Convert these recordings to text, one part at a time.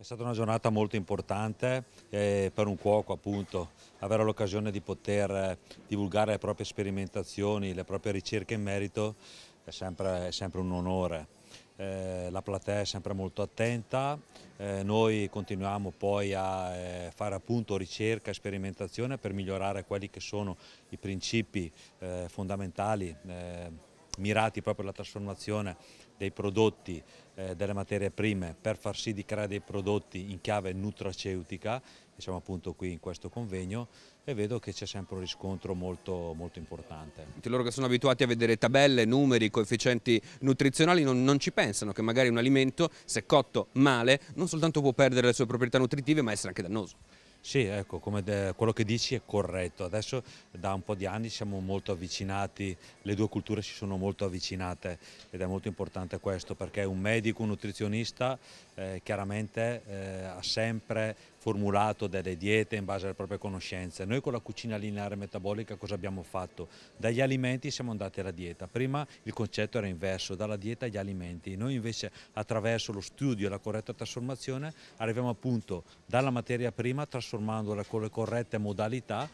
È stata una giornata molto importante eh, per un cuoco appunto, avere l'occasione di poter eh, divulgare le proprie sperimentazioni, le proprie ricerche in merito è sempre, è sempre un onore. Eh, la platea è sempre molto attenta, eh, noi continuiamo poi a eh, fare appunto ricerca e sperimentazione per migliorare quelli che sono i principi fondamentali mirati proprio alla trasformazione dei prodotti, eh, delle materie prime per far sì di creare dei prodotti in chiave nutraceutica, diciamo appunto qui in questo convegno, e vedo che c'è sempre un riscontro molto, molto importante. Tutti loro che sono abituati a vedere tabelle, numeri, coefficienti nutrizionali non, non, ci pensano che magari un alimento, se cotto male, non soltanto può perdere le sue proprietà nutritive ma essere anche dannoso. Sì, ecco, de, quello che dici è corretto. Adesso da un po' di anni siamo molto avvicinati, le due culture si sono molto avvicinate ed è molto importante questo perché un medico, un nutrizionista eh, chiaramente eh, ha sempre formulato delle diete in base alle proprie conoscenze. Noi con la cucina lineare metabolica cosa abbiamo fatto? Dagli alimenti siamo andati alla dieta. Prima il concetto era inverso, dalla dieta agli alimenti. Noi invece attraverso lo studio e la corretta trasformazione arriviamo appunto dalla materia prima trasformandola con le corrette modalità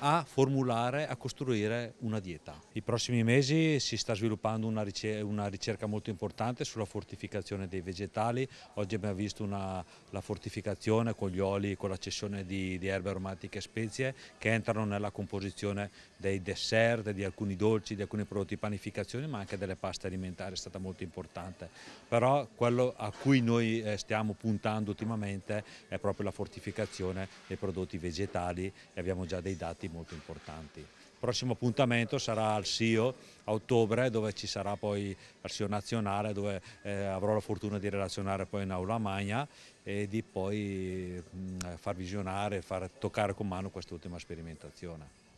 a formulare, a costruire una dieta. I prossimi mesi si sta sviluppando una ricerca, una ricerca molto importante sulla fortificazione dei vegetali, oggi abbiamo visto una, la fortificazione con gli oli, con la cessione di, di erbe aromatiche e spezie che entrano nella composizione dei dessert, di alcuni dolci, di alcuni prodotti di panificazione ma anche delle paste alimentari, è stata molto importante. Però quello a cui noi eh, stiamo puntando ultimamente è proprio la fortificazione dei prodotti vegetali e abbiamo già dei dati risultati molto importanti. Il prossimo appuntamento sarà al SIO a ottobre dove ci sarà poi il SIO nazionale dove eh, avrò la fortuna di relazionare poi in Aula Magna e di poi mh, mm, far visionare, far toccare con mano quest'ultima sperimentazione.